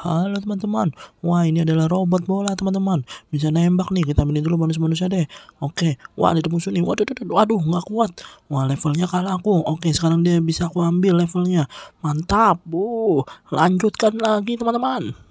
Halo teman-teman, wah ini adalah robot bola teman-teman. Bisa nembak nih, kita mainin dulu manusia manusia deh. Oke, wah ada musuh nih, waduh, waduh, waduh, nggak kuat. Wah levelnya kalah aku. Oke, sekarang dia bisa aku ambil levelnya. Mantap, bu. Lanjutkan lagi teman-teman.